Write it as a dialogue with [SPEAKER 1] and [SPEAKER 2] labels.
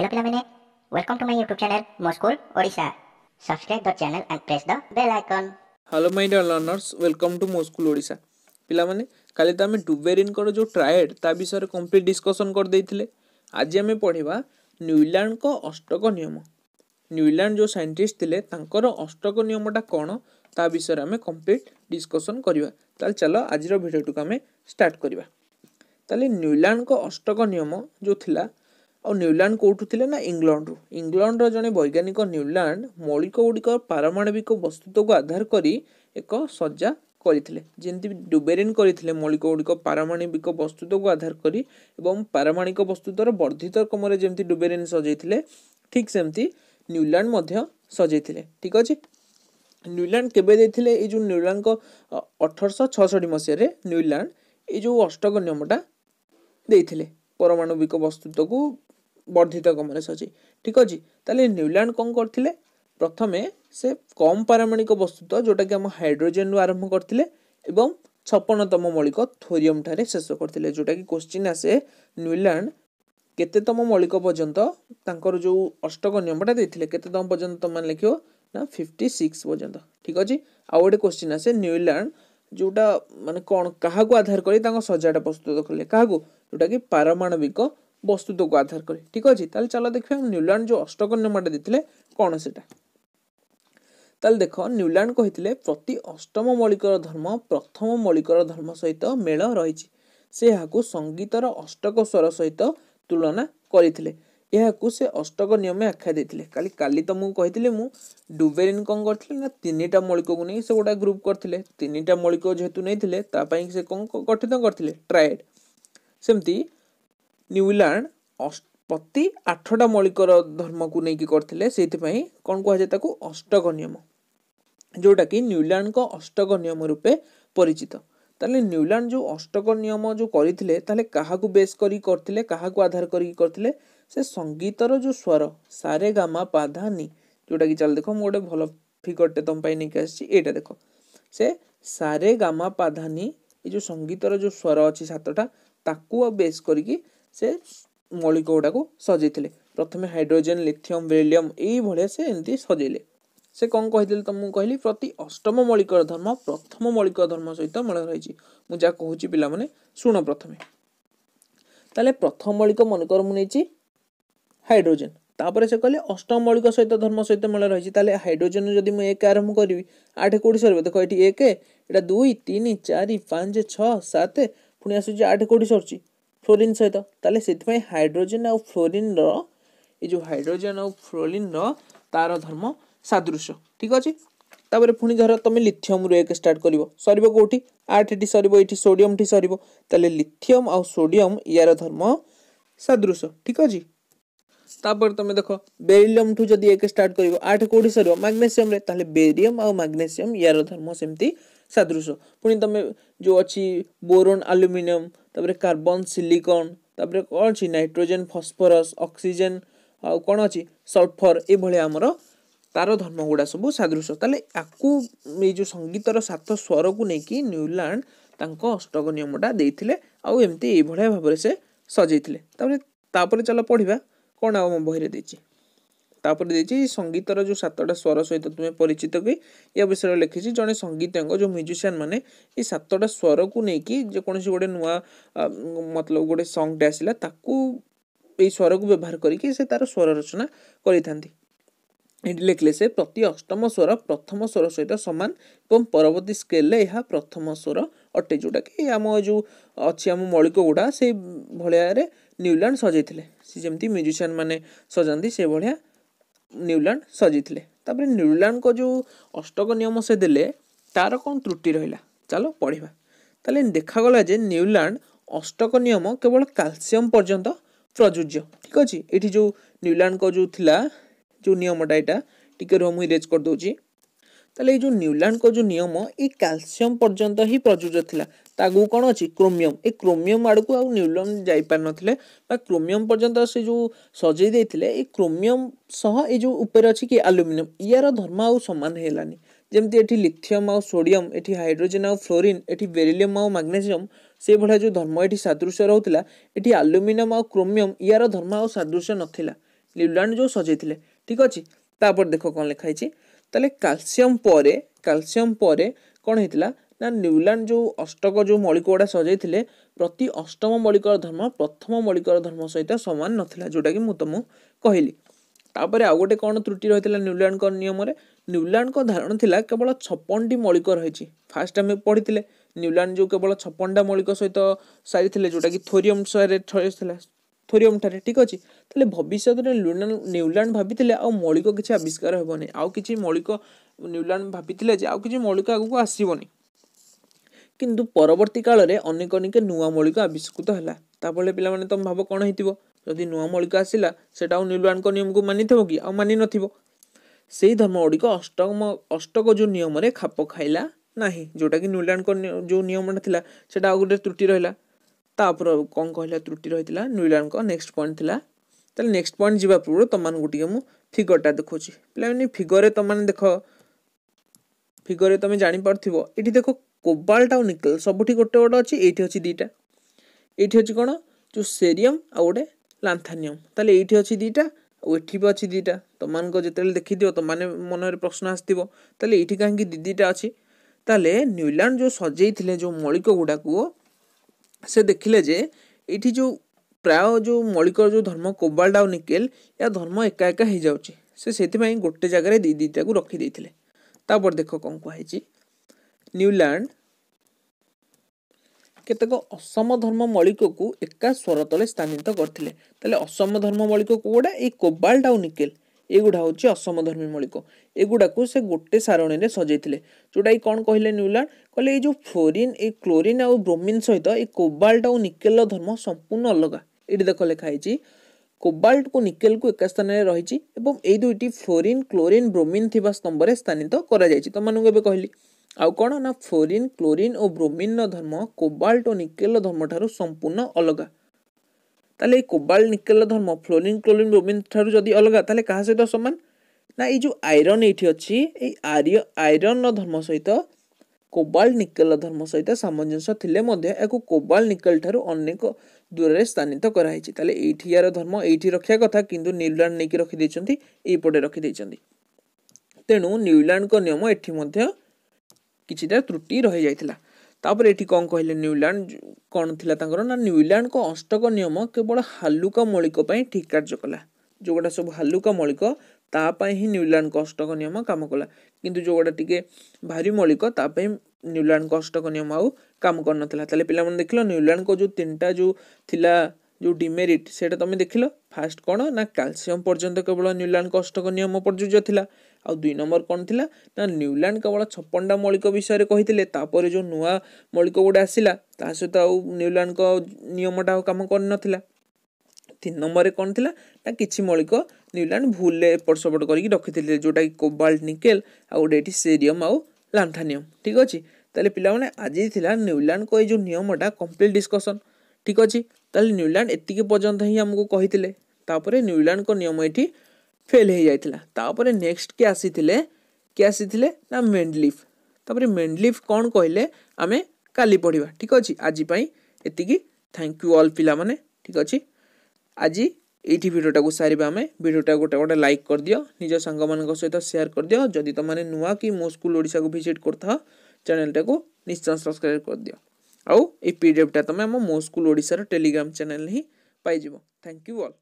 [SPEAKER 1] Hello Pilamine, welcome to my YouTube channel Moscool Odisha. Subscribe the channel and press the bell icon. Hello my dear learners, welcome to Moscool Odisha. Pilamine, কালি তো আমি ডুবেরিনଙ୍କର ଯେଉଁ tried ତା ବିଷୟରେ complete discussion କରିଦେଇଥିଲେ ଆଜି ଆମେ ପଢ଼ିବା ନ୍ୟୁଲାଣ୍ଡଙ୍କ ଅଷ୍ଟକ ନିୟମ ନ୍ୟୁଲାଣ୍ଡ ଯେଉଁ ସାଇଣ୍ଟିଷ୍ଟ ଥିଲେ ତାଙ୍କର ଅଷ୍ଟକ ନିୟମଟା କ'ଣ ତା ବିଷୟରେ ଆମେ କମ୍ପ୍ଲିଟ୍ ଡିସ୍କସନ୍ କରିବା ତାହେଲେ ଚାଲ ଆଜିର ଭିଡ଼ିଓଟିକୁ ଆମେ ଷ୍ଟାର୍ଟ କରିବା ତାହେଲେ ନ୍ୟୁଲାଣ୍ଡଙ୍କ ଅଷ୍ଟକ ନିୟମ ଯେଉଁ ଥିଲା ଆଉ ନ୍ୟୁଲାଣ୍ଡ କେଉଁଠୁ ଥିଲେ ନା ଇଂଲଣ୍ଡରୁ ଇଂଲଣ୍ଡର ଜଣେ ବୈଜ୍ଞାନିକ ମୌଳିକ ମୌଳିକଗୁଡ଼ିକ ପାରମାଣବିକ ବସ୍ତୁତ୍ୱକୁ ଆଧାର କରି ଏକ ସଜା କରିଥିଲେ ଯେମିତି ଡୁବେରିନ୍ କରିଥିଲେ ମୌଳିକ ଗୁଡ଼ିକ ପାରମାଣବିକ ବସ୍ତୁତ୍ୱକୁ ଆଧାର କରି ଏବଂ ପାରମାଣିକ ବସ୍ତୁତ୍ୱର ବର୍ଦ୍ଧିତ କ୍ରମରେ ଯେମିତି ଡୁବେରିନ୍ ସଜେଇଥିଲେ ଠିକ୍ ସେମିତି ନ୍ୟୁଲାଣ୍ଡ ମଧ୍ୟ ସଜେଇଥିଲେ ଠିକ୍ ଅଛି ନ୍ୟୁଲ୍ୟାଣ୍ଡ କେବେ ଦେଇଥିଲେ ଏଇ ଯେଉଁ ନ୍ୟୁଲାଣ୍ଡଙ୍କ ଅଠରଶହ ଛଅଷଠି ମସିହାରେ ନ୍ୟୁଲାଣ୍ଡ ଏଇ ଯେଉଁ ଅଷ୍ଟକ ନିୟମଟା ଦେଇଥିଲେ ପରମାଣବିକ ବସ୍ତୁତ୍ୱକୁ ବର୍ଦ୍ଧିତ ଗମନେସ ଅଛି ଠିକ ଅଛି ତାହେଲେ ନ୍ୟୁଲ୍ୟାଣ୍ଡ କ'ଣ କରିଥିଲେ ପ୍ରଥମେ ସେ କମ୍ ପାରମାଣିକ ବସ୍ତୁତ୍ୱ ଯେଉଁଟାକି ଆମ ହାଇଡ୍ରୋଜେନ୍ରୁ ଆରମ୍ଭ କରିଥିଲେ ଏବଂ ଛପନତମ ମୌଳିକ ଥୋରିୟମ୍ଠାରେ ଶେଷ କରିଥିଲେ ଯେଉଁଟାକି କୋଶ୍ଚିନ୍ ଆସେ ନ୍ୟୁଲ୍ୟାଣ୍ଡ କେତେତମ ମୌଳିକ ପର୍ଯ୍ୟନ୍ତ ତାଙ୍କର ଯେଉଁ ଅଷ୍ଟକ ନିୟମଟା ଦେଇଥିଲେ କେତେତମ ପର୍ଯ୍ୟନ୍ତ ତୁମମାନେ ଲେଖିବ ନା ଫିଫ୍ଟି ସିକ୍ସ ପର୍ଯ୍ୟନ୍ତ ଠିକ୍ ଅଛି ଆଉ ଗୋଟେ କୋଶ୍ଚିନ୍ ଆସେ ନ୍ୟୁଲ୍ୟାଣ୍ଡ ଯେଉଁଟା ମାନେ କ'ଣ କାହାକୁ ଆଧାର କରି ତାଙ୍କ ସଜାଟା ପ୍ରସ୍ତୁତ କଲେ କାହାକୁ ଯେଉଁଟାକି ପାରମାଣବିକ ବସ୍ତୁତକୁ ଆଧାର କରି ଠିକ ଅଛି ତାହେଲେ ଚାଲ ଦେଖିବା ନ୍ୟୁଲାଣ୍ଡ ଯେଉଁ ଅଷ୍ଟକନ୍ୟମାଟା ଦେଇଥିଲେ କ'ଣ ସେଇଟା ତାହେଲେ ଦେଖ ନ୍ୟୁଲାଣ୍ଡ କହିଥିଲେ ପ୍ରତି ଅଷ୍ଟମ ମୌଳିକର ଧର୍ମ ପ୍ରଥମ ମୌଳିକର ଧର୍ମ ସହିତ ମେଳ ରହିଛି ସେ ଏହାକୁ ସଙ୍ଗୀତର ଅଷ୍ଟକ ସ୍ୱର ସହିତ ତୁଳନା କରିଥିଲେ ଏହାକୁ ସେ ଅଷ୍ଟକ ନିୟମେ ଆଖ୍ୟା ଦେଇଥିଲେ କାଲି କାଲି ତ ମୁଁ କହିଥିଲି ମୁଁ ଡୁବେରିନ୍ କ'ଣ କରିଥିଲେ ନା ତିନିଟା ମୌଳିକକୁ ନେଇ ସେ ଗୋଟା ଗ୍ରୁପ୍ କରିଥିଲେ ତିନିଟା ମୌଳିକ ଯେହେତୁ ନେଇଥିଲେ ତା ପାଇଁ ସେ କ'ଣ ଗଠିତ କରିଥିଲେ ଟ୍ରାଏଡ଼ ସେମିତି ନ୍ୟୁଲ୍ୟାଣ୍ଡ ପ୍ରତି ଆଠଟା ମୌଳିକର ଧର୍ମକୁ ନେଇକି କରିଥିଲେ ସେଇଥିପାଇଁ କ'ଣ କୁହାଯାଏ ତାକୁ ଅଷ୍ଟକ ନିୟମ ଯେଉଁଟାକି ନ୍ୟୁଲ୍ୟାଣ୍ଡଙ୍କ ଅଷ୍ଟକ ନିୟମ ରୂପେ ପରିଚିତ ତାହେଲେ ନ୍ୟୁଲ୍ୟାଣ୍ଡ ଯେଉଁ ଅଷ୍ଟକ ନିୟମ ଯେଉଁ କରିଥିଲେ ତାହେଲେ କାହାକୁ ବେସ୍ କରିକି କରିଥିଲେ କାହାକୁ ଆଧାର କରିକି କରିଥିଲେ ସେ ସଙ୍ଗୀତର ଯେଉଁ ସ୍ୱର ସାରେ ଗାମା ପାଧା ନି ଯେଉଁଟାକି ଚାଲ ଦେଖ ମୁଁ ଗୋଟେ ଭଲ ଫିଗରଟେ ତମ ପାଇଁ ନେଇକି ଆସିଛି ଏଇଟା ଦେଖ ସେ ସାରେ ଗାମା ପାଧା ନି ଏ ଯେଉଁ ସଙ୍ଗୀତର ଯେଉଁ ସ୍ୱର ଅଛି ସାତଟା ତାକୁ ଆଉ ବେସ୍ କରିକି ସେ ମୌଳିକ ଗୁଡ଼ାକୁ ସଜେଇଥିଲେ ପ୍ରଥମେ ହାଇଡ୍ରୋଜେନ୍ ଲିଥିୟମ୍ ବେରିଲିୟମ୍ ଏଇଭଳିଆ ସେ ଏମିତି ସଜେଇଲେ ସେ କ'ଣ କହିଥିଲେ ତ ମୁଁ କହିଲି ପ୍ରତି ଅଷ୍ଟମ ମୌଳିକ ଧର୍ମ ପ୍ରଥମ ମୌଳିକ ଧର୍ମ ସହିତ ମେଳ ରହିଛି ମୁଁ ଯାହା କହୁଛି ପିଲାମାନେ ଶୁଣ ପ୍ରଥମେ ତାହେଲେ ପ୍ରଥମ ମୌଳିକ ମନେକର ମୁଁ ନେଇଛି ହାଇଡ୍ରୋଜେନ୍ ତାପରେ ସେ କହିଲେ ଅଷ୍ଟମ ମୌଳିକ ସହିତ ଧର୍ମ ସହିତ ମେଳ ରହିଛି ତାହେଲେ ହାଇଡ୍ରୋଜେନ୍ ଯଦି ମୁଁ ଏକ ଆରମ୍ଭ କରିବି ଆଠ କୋଡ଼ି ସରିବ ଦେଖ ଏଠି ଏକ ଏଇଟା ଦୁଇ ତିନି ଚାରି ପାଞ୍ଚ ଛଅ ସାତ ପୁଣି ଆସୁଛି ଆଠ କୋଡ଼ି ସରୁଛି ଫ୍ଲୋରିନ୍ ସହିତ ତାହେଲେ ସେଥିପାଇଁ ହାଇଡ୍ରୋଜେନ୍ ଆଉ ଫ୍ଲୋରିନ୍ର ଏ ଯେଉଁ ହାଇଡ୍ରୋଜେନ୍ ଆଉ ଫ୍ଲୋରିନ୍ର ତା'ର ଧର୍ମ ସାଦୃଶ୍ୟ ଠିକ୍ ଅଛି ତାପରେ ପୁଣି ଧର ତୁମେ ଲିଥିୟମ୍ରୁ ଏକ ଷ୍ଟାର୍ଟ କରିବ ସରିବ କେଉଁଠି ଆଠଟି ସରିବ ଏଇଠି ସୋଡ଼ିୟମ୍ଠି ସରିବ ତାହେଲେ ଲିଥିୟମ୍ ଆଉ ସୋଡ଼ିୟମ୍ ଏହାର ଧର୍ମ ସାଦୃଶ୍ୟ ଠିକ୍ ଅଛି ତାପରେ ତୁମେ ଦେଖ ବେରିଲିୟମ୍ଠୁ ଯଦି ଏକ ଷ୍ଟାର୍ଟ କରିବ ଆଠ କେଉଁଠି ସରିବ ମାଗ୍ନେସିୟମ୍ରେ ତାହେଲେ ବେରିୟମ୍ ଆଉ ମାଗ୍ନେସିୟମ୍ ଏହାର ଧର୍ମ ସେମିତି ସାଦୃଶ୍ୟ ପୁଣି ତୁମେ ଯେଉଁ ଅଛି ବୋରୋନ୍ ଆଲୁମିନିୟମ୍ ତା'ପରେ କାର୍ବନ୍ ସିଲିକନ୍ ତା'ପରେ କ'ଣ ଅଛି ନାଇଟ୍ରୋଜେନ୍ ଫସ୍ଫରସ୍ ଅକ୍ସିଜେନ୍ ଆଉ କ'ଣ ଅଛି ସଲଫର୍ ଏଭଳିଆ ଆମର ତାର ଧର୍ମଗୁଡ଼ା ସବୁ ସାଦୃଶ୍ୟ ତାହେଲେ ଆକୁ ଏଇ ଯେଉଁ ସଙ୍ଗୀତର ସାତ ସ୍ୱରକୁ ନେଇକି ନ୍ୟୁଲ୍ୟାଣ୍ଡ ତାଙ୍କ ଅଷ୍ଟକ ନିୟମଟା ଦେଇଥିଲେ ଆଉ ଏମିତି ଏଇଭଳିଆ ଭାବରେ ସେ ସଜେଇଥିଲେ ତା'ପରେ ତା'ପରେ ଚାଲ ପଢ଼ିବା କ'ଣ ଆଉ ମୋ ବହିରେ ଦେଇଛି ତାପରେ ଦେଇଛି ସଙ୍ଗୀତର ଯେଉଁ ସାତଟା ସ୍ୱର ସହିତ ତୁମେ ପରିଚିତ କି ଏ ବିଷୟରେ ଲେଖିଛି ଜଣେ ସଙ୍ଗୀତଜ୍ଞ ଯେଉଁ ମ୍ୟୁଜିସିଆନ୍ ମାନେ ଏଇ ସାତଟା ସ୍ୱରକୁ ନେଇକି ଯେକୌଣସି ଗୋଟେ ନୂଆ ମତଲବ ଗୋଟେ ସଙ୍ଗଟେ ଆସିଲା ତାକୁ ଏଇ ସ୍ୱରକୁ ବ୍ୟବହାର କରିକି ସେ ତାର ସ୍ୱର ରଚନା କରିଥାନ୍ତି ଏଠି ଲେଖିଲେ ସେ ପ୍ରତି ଅଷ୍ଟମ ସ୍ୱର ପ୍ରଥମ ସ୍ୱର ସହିତ ସମାନ ଏବଂ ପରବର୍ତ୍ତୀ ସ୍କେଲରେ ଏହା ପ୍ରଥମ ସ୍ୱର ଅଟେ ଯେଉଁଟାକି ଆମ ଯେଉଁ ଅଛି ଆମ ମୌଳିକ ଗୁଡ଼ା ସେଇ ଭଳିଆରେ ନ୍ୟୁଲ୍ୟାଣ୍ଡ ସଜାଇଥିଲେ ସେ ଯେମିତି ମ୍ୟୁଜିସିଆନ୍ ମାନେ ସଜାନ୍ତି ସେଭଳିଆ ନ୍ୟୁଲାଣ୍ଡ ସଜିଥିଲେ ତାପରେ ନ୍ୟୁଲାଣ୍ଡଙ୍କ ଯେଉଁ ଅଷ୍ଟକ ନିୟମ ସେ ଦେଲେ ତାର କ'ଣ ତ୍ରୁଟି ରହିଲା ଚାଲ ପଢ଼ିବା ତାହେଲେ ଦେଖାଗଲା ଯେ ନ୍ୟୁଲାଣ୍ଡ ଅଷ୍ଟକ ନିୟମ କେବଳ କାଲସିୟମ୍ ପର୍ଯ୍ୟନ୍ତ ପ୍ରଯୁଜ୍ୟ ଠିକ୍ ଅଛି ଏଠି ଯେଉଁ ନ୍ୟୁଲ୍ୟାଣ୍ଡଙ୍କ ଯେଉଁ ଥିଲା ଯେଉଁ ନିୟମଟା ଏଇଟା ଟିକେ ରୁହ ମୁଁ ଇରେଜ୍ କରିଦେଉଛି ତାହେଲେ ଏଇ ଯେଉଁ ନ୍ୟୁଲ୍ୟାଣ୍ଡଙ୍କ ଯେଉଁ ନିୟମ ଏଇ କ୍ୟାଲସିୟମ୍ ପର୍ଯ୍ୟନ୍ତ ହିଁ ପ୍ରଯୁଜ୍ୟ ଥିଲା ତାକୁ କ'ଣ ଅଛି କ୍ରୋମିୟମ୍ ଏ କ୍ରୋମିୟମ୍ ଆଡ଼କୁ ଆଉ ନ୍ୟୁଲ୍ୟାଣ୍ଡ ଯାଇପାରିନଥିଲେ ବା କ୍ରୋମିୟମ୍ ପର୍ଯ୍ୟନ୍ତ ସେ ଯେଉଁ ସଜେଇ ଦେଇଥିଲେ ଏ କ୍ରୋମିୟମ୍ ସହ ଏ ଯେଉଁ ଉପରେ ଅଛି କି ଆଲୁମିନିୟମ୍ ଏହାର ଧର୍ମ ଆଉ ସମାନ ହେଲାନି ଯେମିତି ଏଠି ଲିଥିୟମ୍ ଆଉ ସୋଡ଼ିୟମ୍ ଏଠି ହାଇଡ୍ରୋଜେନ୍ ଆଉ ଫ୍ଲୋରିନ୍ ଏଠି ବେରିଲିୟମ୍ ଆଉ ମାଗ୍ନେସିୟମ୍ ସେଭଳିଆ ଯେଉଁ ଧର୍ମ ଏଠି ସାଦୃଶ୍ୟ ରହୁଥିଲା ଏଠି ଆଲୁମିନିୟମ୍ ଆଉ କ୍ରୋମିୟମ୍ ଏହାର ଧର୍ମ ଆଉ ସାଦୃଶ୍ୟ ନଥିଲା ନ୍ୟୁଲ୍ୟାଣ୍ଡ ଯେଉଁ ସଜେଇଥିଲେ ଠିକ୍ ଅଛି ତାପରେ ଦେଖ କ'ଣ ଲେଖା ହେଇଛି ତାହେଲେ କାଲସିୟମ୍ ପରେ କାଲସିୟମ୍ ପରେ କ'ଣ ହେଇଥିଲା ନା ନ୍ୟୁଲାଣ୍ଡ ଯେଉଁ ଅଷ୍ଟକ ଯେଉଁ ମଳିକଗୁଡ଼ା ସଜାଇଥିଲେ ପ୍ରତି ଅଷ୍ଟମ ମଳିକର ଧର୍ମ ପ୍ରଥମ ମଳିକର ଧର୍ମ ସହିତ ସମାନ ନଥିଲା ଯେଉଁଟାକି ମୁଁ ତୁମକୁ କହିଲି ତାପରେ ଆଉ ଗୋଟେ କ'ଣ ତ୍ରୁଟି ରହିଥିଲା ନ୍ୟୁଲାଣ୍ଡଙ୍କ ନିୟମରେ ନ୍ୟୁଲାଣ୍ଡଙ୍କ ଧାରଣା ଥିଲା କେବଳ ଛପନଟି ମୌଳିକ ରହିଛି ଫାର୍ଷ୍ଟ ଆମେ ପଢ଼ିଥିଲେ ନ୍ୟୁଲାଣ୍ଡ ଯେଉଁ କେବଳ ଛପନଟା ମୌଳିକ ସହିତ ସାରିଥିଲେ ଯେଉଁଟାକି ଥୋରିୟମ୍ ସହରେ ଥିଲା ଏଥୋରିୟମ୍ ଠାରେ ଠିକ୍ ଅଛି ତାହେଲେ ଭବିଷ୍ୟତରେ ଲୁନାନ୍ ନ୍ୟୁଲାଣ୍ଡ ଭାବିଥିଲେ ଆଉ ମୌଳିକ କିଛି ଆବିଷ୍କାର ହେବନି ଆଉ କିଛି ମୌଳିକ ନ୍ୟୁଲାଣ୍ଡ ଭାବିଥିଲେ ଯେ ଆଉ କିଛି ମୌଳିକ ଆଗକୁ ଆସିବନି କିନ୍ତୁ ପରବର୍ତ୍ତୀ କାଳରେ ଅନେକ ଅନେକ ନୂଆ ମୌଳିକ ଆବିଷ୍କୃତ ହେଲା ତାପରେ ପିଲାମାନେ ତମ ଭାବ କ'ଣ ହେଇଥିବ ଯଦି ନୂଆ ମୌଳିକ ଆସିଲା ସେଇଟା ଆଉ ନ୍ୟୁଲାଣ୍ଡଙ୍କ ନିୟମକୁ ମାନିଥିବ କି ଆଉ ମାନିନଥିବ ସେହି ଧର୍ମ ଗୁଡ଼ିକ ଅଷ୍ଟମ ଅଷ୍ଟକ ଯେଉଁ ନିୟମରେ ଖାପ ଖାଇଲା ନାହିଁ ଯେଉଁଟାକି ନ୍ୟୁଲାଣ୍ଡଙ୍କ ଯେଉଁ ନିୟମଟା ଥିଲା ସେଇଟା ଆଉ ଗୋଟେ ତ୍ରୁଟି ରହିଲା ତାପରେ କ'ଣ କହିଲା ତ୍ରୁଟି ରହିଥିଲା ନ୍ୟୁଲାଣ୍ଡଙ୍କ ନେକ୍ସଟ ପଏଣ୍ଟ ଥିଲା ତାହେଲେ ନେକ୍ସଟ ପଏଣ୍ଟ ଯିବା ପୂର୍ବରୁ ତମମାନଙ୍କୁ ଟିକେ ମୁଁ ଫିଗରଟା ଦେଖାଉଛି ପିଲାମାନେ ଫିଗରରେ ତମମାନେ ଦେଖ ଫିଗରରେ ତୁମେ ଜାଣିପାରୁଥିବ ଏଠି ଦେଖ କୋବାଲ୍ଟ ଆଉ ନିକେଲ ସବୁଠି ଗୋଟେ ଗୋଟେ ଅଛି ଏଇଠି ଅଛି ଦୁଇଟା ଏଇଠି ଅଛି କ'ଣ ଯେଉଁ ସେରିୟମ୍ ଆଉ ଗୋଟେ ଲାନ୍ଥାନିୟମ୍ ତାହେଲେ ଏଇଠି ଅଛି ଦୁଇଟା ଆଉ ଏଠି ବି ଅଛି ଦୁଇଟା ତମମାନଙ୍କ ଯେତେବେଳେ ଦେଖିଥିବ ତମମାନେ ମନରେ ପ୍ରଶ୍ନ ଆସିଥିବ ତାହେଲେ ଏଇଠି କାହିଁକି ଦୁଇ ଦୁଇଟା ଅଛି ତାହେଲେ ନ୍ୟୁଲାଣ୍ଡ ଯେଉଁ ସଜେଇଥିଲେ ଯେଉଁ ମୌଳିକ ଗୁଡ଼ାକୁ ସେ ଦେଖିଲେ ଯେ ଏଇଠି ଯେଉଁ ପ୍ରାୟ ଯେଉଁ ମୌଳିକର ଯେଉଁ ଧର୍ମ କୋବାଲ୍ଟ ଆଉ ନିକେଲ୍ ଏହା ଧର୍ମ ଏକା ଏକା ହେଇଯାଉଛି ସେ ସେଥିପାଇଁ ଗୋଟେ ଜାଗାରେ ଦୁଇ ଦୁଇଟାକୁ ରଖିଦେଇଥିଲେ ତାପରେ ଦେଖ କ'ଣ କୁହାହେଇଛି ନ୍ୟୁଲ୍ୟାଣ୍ଡ କେତେକ ଅସମ ଧର୍ମ ମୌଳିକକୁ ଏକା ସ୍ୱର ତଳେ ସ୍ଥାନିତ କରିଥିଲେ ତାହେଲେ ଅସମ ଧର୍ମ ମୌଳିକ କେଉଁଟା ଏଇ କୋବାଲ୍ଟ ଆଉ ନିକେଲ ଏଗୁଡ଼ା ହେଉଛି ଅସମଧର୍ମୀ ମୌଳିକ ଏଗୁଡ଼ାକୁ ସେ ଗୋଟେ ସାରଣୀରେ ସଜାଇଥିଲେ ଯେଉଁଟାକି କ'ଣ କହିଲେ ନ୍ୟୁଲାଣ୍ଡ କହିଲେ ଏଇ ଯେଉଁ ଫ୍ଲୋରିନ୍ ଏଇ କ୍ଲୋରିନ୍ ଆଉ ବ୍ରୋମିନ୍ ସହିତ ଏଇ କୋବାଲ୍ଟ ଆଉ ନିକେଲର ଧର୍ମ ସମ୍ପୂର୍ଣ୍ଣ ଅଲଗା ଏଇଠି ଦେଖ ଲେଖା ହେଇଛି କୋବାଲ୍ଟକୁ ନିକେଲକୁ ଏକା ସ୍ଥାନରେ ରହିଛି ଏବଂ ଏଇ ଦୁଇଟି ଫ୍ଲୋରିନ୍ କ୍ଲୋରିନ୍ ବ୍ରୋମିନ୍ ଥିବା ସ୍ତମ୍ଭରେ ସ୍ଥାନିତ କରାଯାଇଛି ତମମାନଙ୍କୁ ଏବେ କହିଲି ଆଉ କ'ଣ ନା ଫ୍ଲୋରିନ୍ କ୍ଲୋରିନ୍ ଓ ବ୍ରୋମିନ୍ର ଧର୍ମ କୋବାଲ୍ଟ ଓ ନିକେଲର ଧର୍ମଠାରୁ ସମ୍ପୂର୍ଣ୍ଣ ଅଲଗା ତାହେଲେ ଏଇ କୋବାଲ୍ ନିକେଲ ଧର୍ମ ଫ୍ଲୋରିନ୍ କ୍ଲୋରିନ୍ ବୋମିନ୍ ଠାରୁ ଯଦି ଅଲଗା ତାହେଲେ କାହା ସହିତ ସମାନ ନା ଏଇ ଯେଉଁ ଆଇରନ୍ ଏଇଠି ଅଛି ଏଇ ଆରିୟ ଆଇରନ୍ର ଧର୍ମ ସହିତ କୋବାଲ ନିକେଲ ଧର୍ମ ସହିତ ସାମଞ୍ଜସ୍ୟ ଥିଲେ ମଧ୍ୟ ଏହାକୁ କୋବାଲ ନିକେଲ ଠାରୁ ଅନେକ ଦୂରରେ ସ୍ଥାନିତ କରାହେଇଛି ତାହେଲେ ଏଇଠି ଏହାର ଧର୍ମ ଏଇଠି ରଖିବା କଥା କିନ୍ତୁ ନ୍ୟୁଜିଲାଣ୍ଡ ନେଇକି ରଖିଦେଇଛନ୍ତି ଏଇପଟେ ରଖିଦେଇଛନ୍ତି ତେଣୁ ନ୍ୟୁଜିଲାଣ୍ଡଙ୍କ ନିୟମ ଏଠି ମଧ୍ୟ କିଛିଟା ତ୍ରୁଟି ରହିଯାଇଥିଲା ତାପରେ ଏଠି କ'ଣ କହିଲେ ନ୍ୟୁଲ୍ୟାଣ୍ଡ କ'ଣ ଥିଲା ତାଙ୍କର ନା ନ୍ୟୁଲ୍ୟାଣ୍ଡଙ୍କ ଅଷ୍ଟକ ନିୟମ କେବଳ ହାଲୁକା ମୌଳିକ ପାଇଁ ଠିକ୍ କାର୍ଯ୍ୟ କଲା ଯେଉଁଗୁଡ଼ା ସବୁ ହାଲୁକା ମୌଳିକ ତା ପାଇଁ ହିଁ ନ୍ୟୁଲ୍ୟାଣ୍ଡଙ୍କ ଅଷ୍ଟକ ନିୟମ କାମ କଲା କିନ୍ତୁ ଯେଉଁଗୁଡ଼ା ଟିକେ ଭାରି ମୌଳିକ ତା ପାଇଁ ନ୍ୟୁଲ୍ୟାଣ୍ଡଙ୍କ ଅଷ୍ଟକ ନିୟମ ଆଉ କାମ କରିନଥିଲା ତାହେଲେ ପିଲାମାନେ ଦେଖିଲ ନ୍ୟୁଲ୍ୟାଣ୍ଡଙ୍କ ଯେଉଁ ତିନିଟା ଯେଉଁ ଥିଲା ଯେଉଁ ଡିମେରିଟ୍ ସେଇଟା ତୁମେ ଦେଖିଲ ଫାଷ୍ଟ କ'ଣ ନା କାଲସିୟମ୍ ପର୍ଯ୍ୟନ୍ତ କେବଳ ନ୍ୟୁଲ୍ୟାଣ୍ଡ କଷ୍ଟକ ନିୟମ ପ୍ରଯୁଜ୍ୟ ଥିଲା ଆଉ ଦୁଇ ନମ୍ବର କ'ଣ ଥିଲା ନା ନ୍ୟୁଲ୍ୟାଣ୍ଡ କେବଳ ଛପନଟା ମୌଳିକ ବିଷୟରେ କହିଥିଲେ ତାପରେ ଯେଉଁ ନୂଆ ମୌଳିକ ଗୁଡ଼ା ଆସିଲା ତା ସହିତ ଆଉ ନ୍ୟୁଲ୍ୟାଣ୍ଡଙ୍କ ନିୟମଟା ଆଉ କାମ କରିନଥିଲା ତିନି ନମ୍ବରରେ କ'ଣ ଥିଲା ନା କିଛି ମୌଳିକ ନ୍ୟୁଲ୍ୟାଣ୍ଡ ଭୁଲରେ ଏପଟ ସେପଟ କରିକି ରଖିଥିଲେ ଯେଉଁଟାକି କୋବାଲ୍ଟ ନିକେଲ ଆଉ ଗୋଟେ ଏଠି ସେରିୟମ୍ ଆଉ ଲାନ୍ଥାନିୟମ୍ ଠିକ୍ ଅଛି ତାହେଲେ ପିଲାମାନେ ଆଜି ଥିଲା ନ୍ୟୁଲ୍ୟାଣ୍ଡଙ୍କ ଏଇ ଯେଉଁ ନିୟମଟା କମ୍ପ୍ଲିଟ୍ ଡିସ୍କସନ୍ ଠିକ୍ ଅଛି ତାହେଲେ ନ୍ୟୁଜିଲାଣ୍ଡ ଏତିକି ପର୍ଯ୍ୟନ୍ତ ହିଁ ଆମକୁ କହିଥିଲେ ତାପରେ ନ୍ୟୁଜିଲାଣ୍ଡଙ୍କ ନିୟମ ଏଠି ଫେଲ୍ ହେଇଯାଇଥିଲା ତାପରେ ନେକ୍ସଟ କିଏ ଆସିଥିଲେ କିଏ ଆସିଥିଲେ ନା ମେଣ୍ଡଲିଫ୍ ତାପରେ ମେଣ୍ଡଲିଫ୍ କ'ଣ କହିଲେ ଆମେ କାଲି ପଢ଼ିବା ଠିକ୍ ଅଛି ଆଜି ପାଇଁ ଏତିକି ଥ୍ୟାଙ୍କ ୟୁ ଅଲ୍ ପିଲାମାନେ ଠିକ୍ ଅଛି ଆଜି ଏଇଠି ଭିଡ଼ିଓଟାକୁ ସାରିବା ଆମେ ଭିଡ଼ିଓଟା ଗୋଟେ ଗୋଟେ ଲାଇକ୍ କରିଦିଅ ନିଜ ସାଙ୍ଗମାନଙ୍କ ସହିତ ସେୟାର କରିଦିଅ ଯଦି ତୁମମାନେ ନୂଆ କି ମୋ ସ୍କୁଲ ଓଡ଼ିଶାକୁ ଭିଜିଟ୍ କରିଥାଅ ଚ୍ୟାନେଲଟାକୁ ନିଶ୍ଚୟ ସବସ୍କ୍ରାଇବ୍ କରିଦିଅ ଆଉ ଏଇ ପି ଡି ଏଫ୍ଟା ତୁମେ ଆମ ମୋ ସ୍କୁଲ୍ ଓଡ଼ିଶାର ଟେଲିଗ୍ରାମ୍ ଚ୍ୟାନେଲ୍ ହିଁ ପାଇଯିବ ଥ୍ୟାଙ୍କ ୟୁ ଅଲ୍